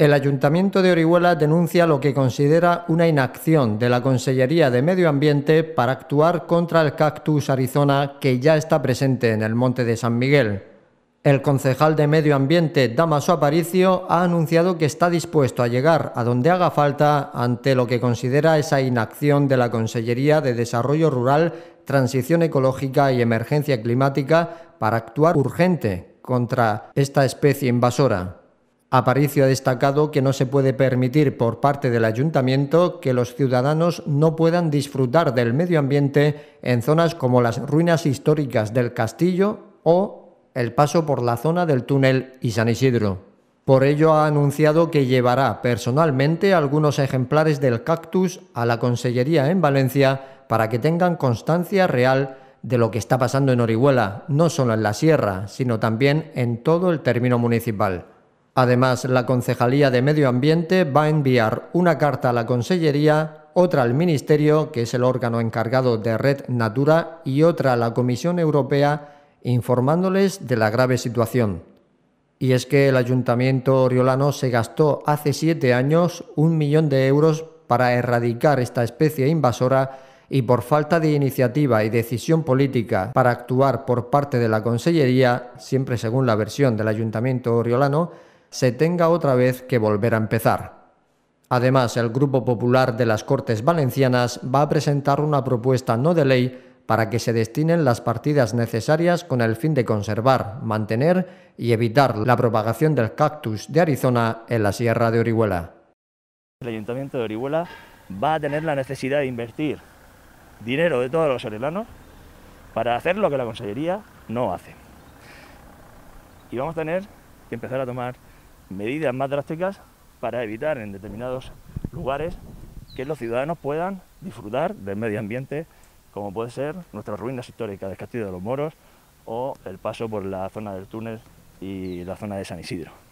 El Ayuntamiento de Orihuela denuncia lo que considera una inacción de la Consellería de Medio Ambiente para actuar contra el cactus Arizona que ya está presente en el Monte de San Miguel. El concejal de Medio Ambiente, Damaso Aparicio, ha anunciado que está dispuesto a llegar a donde haga falta ante lo que considera esa inacción de la Consellería de Desarrollo Rural, Transición Ecológica y Emergencia Climática para actuar urgente contra esta especie invasora. Aparicio ha destacado que no se puede permitir por parte del ayuntamiento que los ciudadanos no puedan disfrutar del medio ambiente en zonas como las ruinas históricas del castillo o el paso por la zona del túnel y San Isidro. Por ello ha anunciado que llevará personalmente algunos ejemplares del cactus a la Consellería en Valencia para que tengan constancia real de lo que está pasando en Orihuela, no solo en la sierra, sino también en todo el término municipal. Además, la Concejalía de Medio Ambiente va a enviar una carta a la Consellería, otra al Ministerio, que es el órgano encargado de Red Natura, y otra a la Comisión Europea, informándoles de la grave situación. Y es que el ayuntamiento oriolano se gastó hace siete años un millón de euros para erradicar esta especie invasora y por falta de iniciativa y decisión política para actuar por parte de la Consellería, siempre según la versión del ayuntamiento oriolano, se tenga otra vez que volver a empezar. Además, el Grupo Popular de las Cortes Valencianas va a presentar una propuesta no de ley para que se destinen las partidas necesarias con el fin de conservar, mantener y evitar la propagación del cactus de Arizona en la Sierra de Orihuela. El Ayuntamiento de Orihuela va a tener la necesidad de invertir dinero de todos los orelanos para hacer lo que la Consellería no hace. Y vamos a tener que empezar a tomar medidas más drásticas para evitar en determinados lugares que los ciudadanos puedan disfrutar del medio ambiente, como puede ser nuestras ruinas históricas del Castillo de los Moros o el paso por la zona del túnel y la zona de San Isidro.